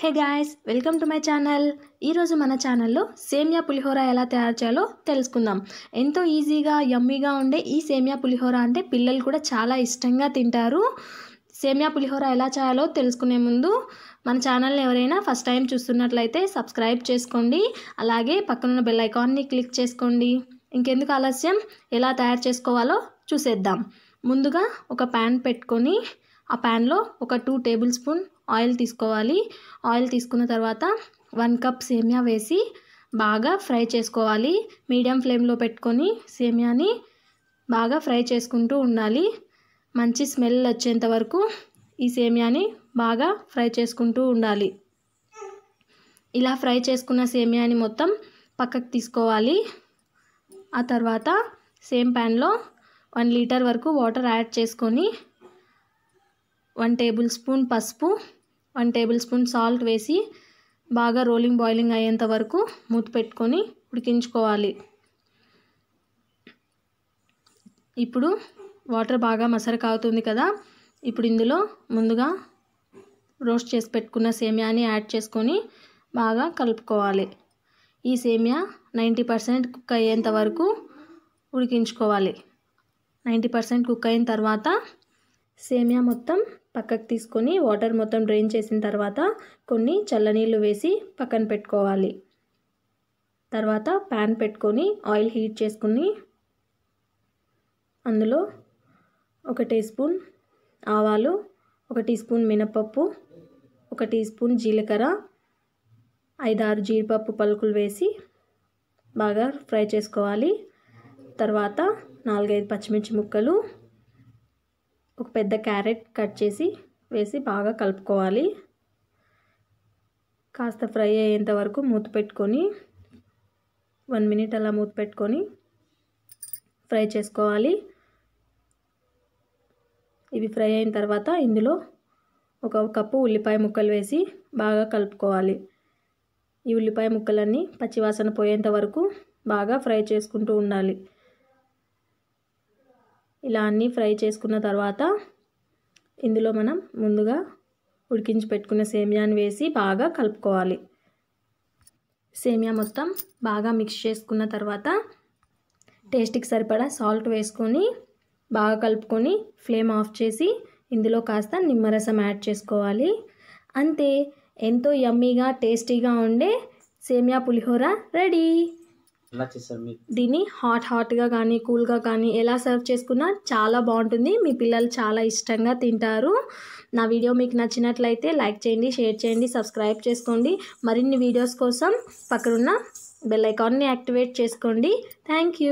hey guys welcome to my channel ఈరోజు మన ఛానల్లో సేమియా పులిహోర ఎలా తయారు చేయాలో తెలుసుకుందాం ఎంతో ఈజీగా యమ్మీగా ఉండే ఈ సేమియా పులిహోర అంటే పిల్లలు కూడా చాలా ఇష్టంగా తింటారు సేమియా పులిహోర ఎలా చేయాలో తెలుసుకునే ముందు మన ఛానల్ని ఎవరైనా ఫస్ట్ టైం చూస్తున్నట్లయితే సబ్స్క్రైబ్ చేసుకోండి అలాగే పక్కనున్న బెల్ ఐకాన్ని క్లిక్ చేసుకోండి ఇంకెందుకు ఆలస్యం ఎలా తయారు చేసుకోవాలో చూసేద్దాం ముందుగా ఒక ప్యాన్ పెట్టుకొని ఆ ప్యాన్లో ఒక టూ టేబుల్ స్పూన్ ఆయిల్ తీసుకోవాలి ఆయిల్ తీసుకున్న తర్వాత వన్ కప్ సేమియా వేసి బాగా ఫ్రై చేసుకోవాలి మీడియం ఫ్లేమ్లో పెట్టుకొని సేమియాని బాగా ఫ్రై చేసుకుంటూ ఉండాలి మంచి స్మెల్ వచ్చేంత వరకు ఈ సేమియాని బాగా ఫ్రై చేసుకుంటూ ఉండాలి ఇలా ఫ్రై చేసుకున్న సేమియాని మొత్తం పక్కకు తీసుకోవాలి ఆ తర్వాత సేమ్ ప్యాన్లో వన్ లీటర్ వరకు వాటర్ యాడ్ చేసుకొని వన్ టేబుల్ స్పూన్ పసుపు వన్ టేబుల్ స్పూన్ సాల్ట్ వేసి బాగా రోలింగ్ బాయిలింగ్ అయ్యేంత వరకు మూత పెట్టుకొని ఉడికించుకోవాలి ఇప్పుడు వాటర్ బాగా మసరక అవుతుంది కదా ఇప్పుడు ఇందులో ముందుగా రోస్ట్ చేసి పెట్టుకున్న సేమియాని యాడ్ చేసుకొని బాగా కలుపుకోవాలి ఈ సేమియా నైంటీ పర్సెంట్ కుక్ అయ్యేంత వరకు ఉడికించుకోవాలి నైంటీ పర్సెంట్ కుక్ అయిన తర్వాత సేమియా మొత్తం పక్కకు తీసుకొని వాటర్ మొత్తం డ్రైన్ చేసిన తర్వాత కొన్ని చల్లనీళ్ళు వేసి పక్కన పెట్టుకోవాలి తర్వాత ప్యాన్ పెట్టుకొని ఆయిల్ హీట్ చేసుకుని అందులో ఒక టీ స్పూన్ ఆవాలు ఒక టీ స్పూన్ మినపప్పు ఒక టీ స్పూన్ జీలకర్ర ఐదారు జీడిపప్పు పలుకులు వేసి బాగా ఫ్రై చేసుకోవాలి తర్వాత నాలుగైదు పచ్చిమిర్చి ముక్కలు ఒక పెద్ద క్యారెట్ కట్ చేసి వేసి బాగా కలుపుకోవాలి కాస్త ఫ్రై అయ్యేంత వరకు మూత పెట్టుకొని వన్ మినిట్ అలా మూత పెట్టుకొని ఫ్రై చేసుకోవాలి ఇవి ఫ్రై అయిన తర్వాత ఇందులో ఒక కప్పు ఉల్లిపాయ ముక్కలు వేసి బాగా కలుపుకోవాలి ఈ ఉల్లిపాయ ముక్కలన్నీ పచ్చివాసన పోయేంత వరకు బాగా ఫ్రై చేసుకుంటూ ఉండాలి ఇలా అన్నీ ఫ్రై చేసుకున్న తర్వాత ఇందులో మనం ముందుగా ఉడికించి పెట్టుకున్న సేమియాని వేసి బాగా కలుపుకోవాలి సేమియా మొత్తం బాగా మిక్స్ చేసుకున్న తర్వాత టేస్ట్కి సరిపడా సాల్ట్ వేసుకొని బాగా కలుపుకొని ఫ్లేమ్ ఆఫ్ చేసి ఇందులో కాస్త నిమ్మరసం యాడ్ చేసుకోవాలి అంతే ఎంతో యమ్మీగా టేస్టీగా ఉండే సేమియా పులిహోర రెడీ దీన్ని హాట్ హాట్గా కానీ కూల్గా కానీ ఎలా సర్వ్ చేసుకున్నా చాలా బాగుంటుంది మీ పిల్లలు చాలా ఇష్టంగా తింటారు నా వీడియో మీకు నచ్చినట్లయితే లైక్ చేయండి షేర్ చేయండి సబ్స్క్రైబ్ చేసుకోండి మరిన్ని వీడియోస్ కోసం పక్కనున్న బెల్ ఐకాన్ని యాక్టివేట్ చేసుకోండి థ్యాంక్